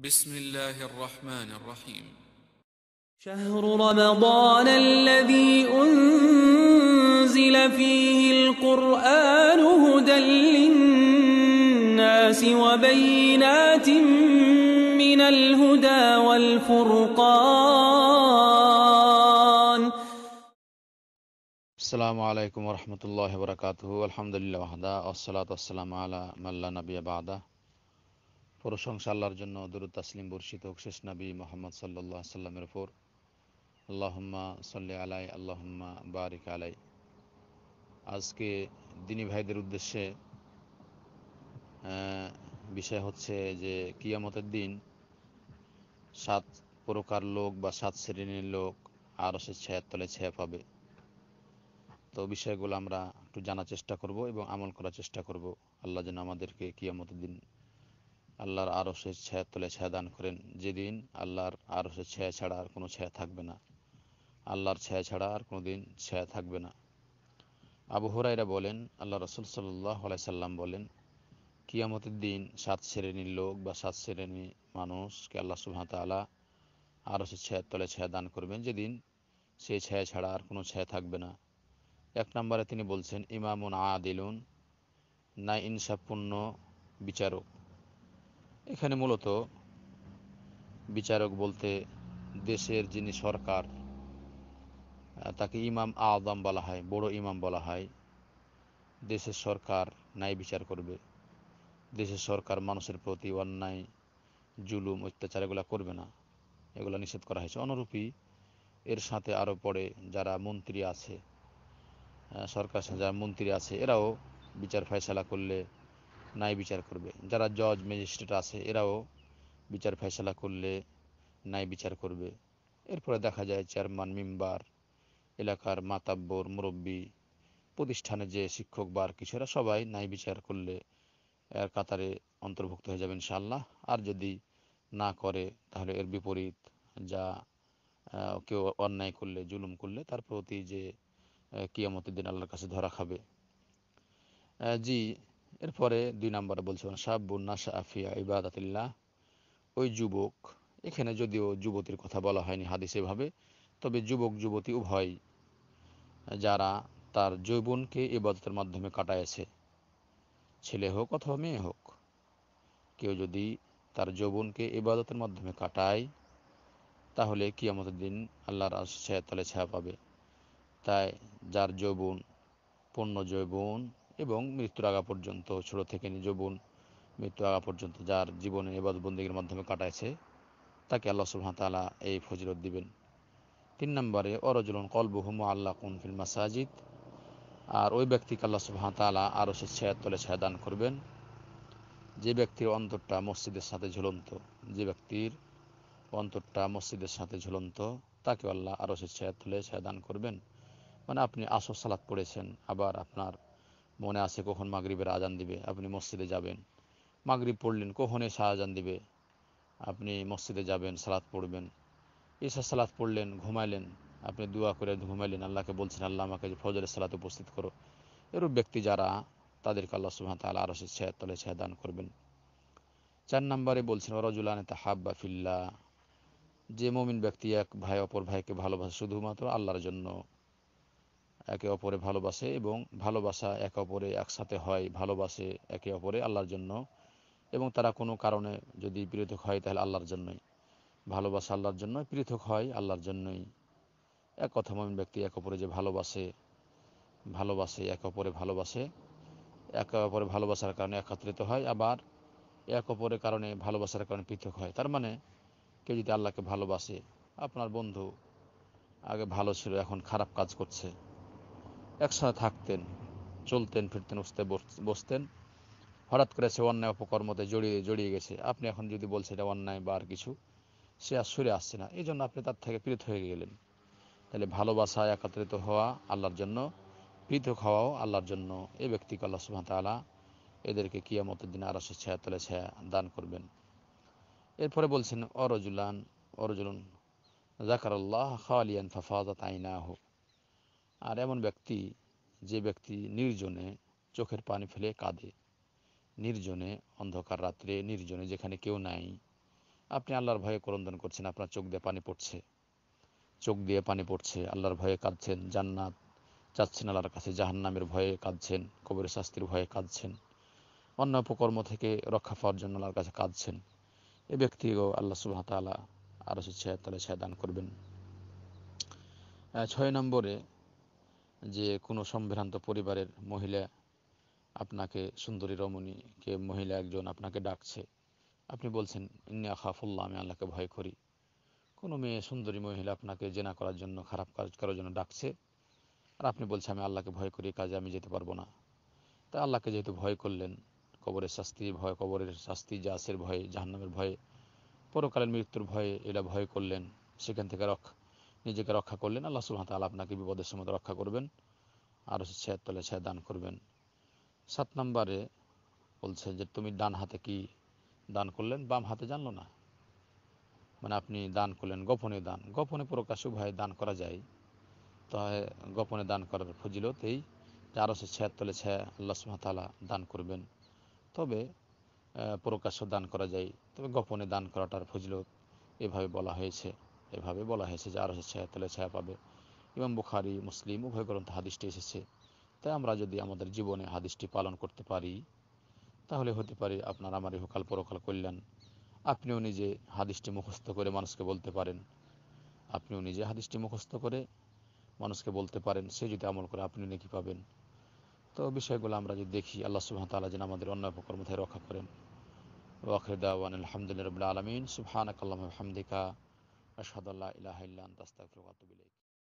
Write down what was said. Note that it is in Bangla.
بسم الله الرحمن الرحيم شهر رمضان الذي أنزل فيه القرآن هدى للناس وبينات من الهدى والفرقان السلام عليكم ورحمة الله وبركاته والحمد لله وحده والصلاة والسلام على من لا نبي بعده প্রশংসা আল্লাহর জন্য দুরুত তাসলিম বর্ষিত হোক শেষ নবী মোহাম্মদ সাল্লাহ সাল্লামের ওপর আল্লাহম্মা সাল্লি আলাই আল্লাহম্মা বারিক আলাই আজকে দিনী ভাইদের উদ্দেশ্যে বিষয় হচ্ছে যে কিয়ামতের দিন সাত প্রকার লোক বা সাত শ্রেণীর লোক আরও সে ছায়ার তলে ছায়া পাবে তো বিষয়গুলো আমরা একটু জানার চেষ্টা করব এবং আমল করার চেষ্টা করব আল্লাহ যেন আমাদেরকে কিয়ামতের দিন আল্লাহর সে ছায়া তলে ছায়া দান করেন যেদিন আল্লাহর আরসের ছায়া ছাড়া আর কোনো ছায়া থাকবে না আল্লাহর ছায়া ছাড়া আর কোনো দিন ছায়া থাকবে না আবু হুরাইরা বলেন আল্লাহ রসুল সাল্লাহ সাল্লাম বলেন কিয়ামতের দিন সাত শ্রেণীর লোক বা সাত শ্রেণীর মানুষকে আল্লাহ সুহামতালা আরসের সে ছায়ার তলে ছায়া দান করবেন যেদিন সেই ছায়া ছাড়া আর কোনো ছায়া থাকবে না এক নম্বরে তিনি বলছেন ইমামুন আদিলুন না ইনসাফপূর্ণ বিচারক এখানে মূলত বিচারক বলতে দেশের যিনি সরকার তাকে ইমাম আদম বলা হয় বড় ইমাম বলা হয় দেশের সরকার ন্যায় বিচার করবে দেশের সরকার মানুষের প্রতি অন্যায় জুলুম অত্যাচার এগুলো করবে না এগুলো নিষেধ করা হয়েছে অনুরূপী এর সাথে আরও পরে যারা মন্ত্রী আছে সরকার যারা মন্ত্রী আছে এরাও বিচার ফয়সালা করলে নাই বিচার করবে যারা জজ ম্যাজিস্ট্রেট আছে এরাও বিচার ফেসলা করলে নাই বিচার করবে এরপরে দেখা যায় চেয়ারম্যান মেম্বার এলাকার মাতাব্বর মুরব্বী প্রতিষ্ঠানে যে শিক্ষক বা কিশোরা সবাই নাই বিচার করলে এর কাতারে অন্তর্ভুক্ত হয়ে যাবে শাল্লাহ আর যদি না করে তাহলে এর বিপরীত যা কেউ অন্যায় করলে জুলুম করলে তার প্রতি যে কিয়ামতের দিন আল্লাহর কাছে ধরা খাবে জি এরপরে দুই নম্বরে বলছেন সাব্বুন নাসা আফিয়া ইবাদাতিল্লাহ ওই যুবক এখানে যদিও যুবতীর কথা বলা হয়নি হাদিস এভাবে তবে যুবক যুবতী উভয় যারা তার যৌবনকে ইবাদতের মাধ্যমে কাটায়েছে ছেলে হোক অথবা মেয়ে হোক কেউ যদি তার যৌবনকে ইবাদতের মাধ্যমে কাটায় তাহলে কিয়ামতের দিন আল্লাহর আশ্রয় তলে ছায়া পাবে তাই যার যৌবন পূর্ণ যৌবন এবং মৃত্যুর আগা পর্যন্ত ছোট থেকে নিজ বোন মৃত্যুর আগা পর্যন্ত যার জীবনে এবাদবন্দিগের মাধ্যমে কাটাইছে তাকে আল্লাহ সুবহান তালা এই ফজিরত দিবেন তিন নম্বরে অরজুলন কলবহুম আল্লাহ ফিল্মা মাসাজিদ আর ওই ব্যক্তিকে আল্লাহ সুবহান তালা আরও সে ছায়ার তলে ছায়া দান করবেন যে ব্যক্তির অন্তরটা মসজিদের সাথে ঝুলন্ত যে ব্যক্তির অন্তরটা মসজিদের সাথে ঝুলন্ত তাকে আল্লাহ আরও সে ছায়াতলে ছায়া দান করবেন মানে আপনি আসর সালাত পড়েছেন আবার আপনার মনে আছে কখন মাগরীবের আজান দিবে আপনি মসজিদে যাবেন মাগরীব পড়লেন কখন এসে আজান দিবে আপনি মসজিদে যাবেন সালাত পড়বেন এসা সালাত পড়লেন ঘুমাইলেন আপনি দোয়া করে ঘুমাইলেন আল্লাহকে বলছেন আল্লাহ আমাকে যে ফজরের সালাত উপস্থিত করো এরূপ ব্যক্তি যারা তাদেরকে আল্লাহ সুহান তাহলে আরো ছায়া তলে ছায়া দান করবেন চার নম্বরে বলছেন ওরজুলানে তাহাব্বা ফিল্লা যে মমিন ব্যক্তি এক ভাই অপর ভাইকে ভালোবাসে শুধুমাত্র আল্লাহর জন্য একে অপরে ভালোবাসে এবং ভালোবাসা একে অপরে একসাথে হয় ভালোবাসে একে অপরে আল্লাহর জন্য এবং তারা কোনো কারণে যদি পৃথক হয় তাহলে আল্লাহর জন্যই ভালোবাসা আল্লাহর জন্য পৃথক হয় আল্লাহর জন্যই এক কথা মমিন ব্যক্তি এক অপরে যে ভালোবাসে ভালোবাসে এক অপরে ভালোবাসে এক অপরে ভালোবাসার কারণে একত্রিত হয় আবার এক অপরের কারণে ভালোবাসার কারণে পৃথক হয় তার মানে কেউ যদি আল্লাহকে ভালোবাসে আপনার বন্ধু আগে ভালো ছিল এখন খারাপ কাজ করছে একসাথে থাকতেন চলতেন ফিরতেন উঠতে বসতেন হঠাৎ করে সে অন্যায় অপকর্মতে জড়িয়ে জড়িয়ে গেছে আপনি এখন যদি বলছেন এটা অন্যায় বা আর কিছু সে আর সরে আসছে না এই জন্য আপনি তার থেকে পৃথ হয়ে গেলেন তাহলে ভালোবাসা একত্রিত হওয়া আল্লাহর জন্য পৃথক হওয়াও আল্লাহর জন্য এ ব্যক্তিকে আল্লাহ সুহামতালা এদেরকে কিয়ামতের দিন সে ছায়া তলে ছায়া দান করবেন এরপরে বলছেন অরজুলান অরজুলন জাকার আল্লাহ খাওয়ালিয়ান না হোক আর এমন ব্যক্তি যে ব্যক্তি নির্জনে চোখের পানি ফেলে কাঁদে নির্জনে অন্ধকার রাত্রে নির্জনে যেখানে কেউ নাই আপনি আল্লাহর ভয়ে করন্দন করছেন আপনার চোখ দিয়ে পানি পড়ছে চোখ দিয়ে পানি পড়ছে আল্লাহর ভয়ে কাঁদছেন জান্নাত চাচ্ছেন আল্লাহর কাছে জাহান্নামের ভয়ে কাঁদছেন কবর শাস্তির ভয়ে কাঁদছেন অন্য উপকর্ম থেকে রক্ষা পাওয়ার জন্য আল্লাহর কাছে কাঁদছেন এ ব্যক্তিও আল্লাহ সুবাহ তালা আরো ছিয়াত্তলে ছায়া দান করবেন ছয় নম্বরে যে কোনো সম্ভ্রান্ত পরিবারের মহিলা আপনাকে সুন্দরী রমণীকে মহিলা একজন আপনাকে ডাকছে আপনি বলছেন ইন্না খাফুল্লাহ আমি আল্লাহকে ভয় করি কোনো মেয়ে সুন্দরী মহিলা আপনাকে জেনা করার জন্য খারাপ কাজ করার জন্য ডাকছে আর আপনি বলছেন আমি আল্লাহকে ভয় করি কাজে আমি যেতে পারবো না তা আল্লাহকে যেহেতু ভয় করলেন কবরের শাস্তি ভয় কবরের শাস্তি জাসের ভয়ে জাহান্নামের ভয়ে পরকালের মৃত্যুর ভয়ে এরা ভয় করলেন সেখান থেকে রক্ষা নিজেকে রক্ষা করলেন আল্লাহ সুবহান তাআলা আপনাকে বিপদের সময় রক্ষা করবেন আর হচ্ছে ছায়ের তলে ছায়া দান করবেন সাত নম্বরে বলছে যে তুমি ডান হাতে কি দান করলেন বাম হাতে জানলো না মানে আপনি দান করলেন গোপনে দান গোপনে প্রকাশ উভয় দান করা যায় তবে গোপনে দান করার ফজিলত যে আরও সে ছায়ের তলে ছায়া আল্লাহ সুহামতালা দান করবেন তবে প্রকাশ্য দান করা যায় তবে গোপনে দান করাটার ফজিলত এভাবে বলা হয়েছে এভাবে বলা হয়েছে যে হচ্ছে ছায়া তেলে ছায়া পাবে ইমাম বুখারি মুসলিম উভয় গ্রন্থ হাদিসটি এসেছে তাই আমরা যদি আমাদের জীবনে হাদিসটি পালন করতে পারি তাহলে হতে পারে আপনার আমারই হকাল পরকাল কল্যাণ আপনিও নিজে হাদিসটি মুখস্থ করে মানুষকে বলতে পারেন আপনিও নিজে হাদিসটি মুখস্থ করে মানুষকে বলতে পারেন সে যদি আমল করে আপনি নাকি পাবেন তো বিষয়গুলো আমরা যদি দেখি আল্লাহ সুহামতাল্লাহ যেন আমাদের অন্য কর্ম থেকে রক্ষা করেন ওয়ান আলহামদুলিল্লাহ রবিল আলমিন সুবহানাকাল্লাহ হামদিকা আশহাদাল্লাহ ইলাহা ইল্লা আনতা আস্তাগফিরুকা ওয়া আতুবু ইলাইক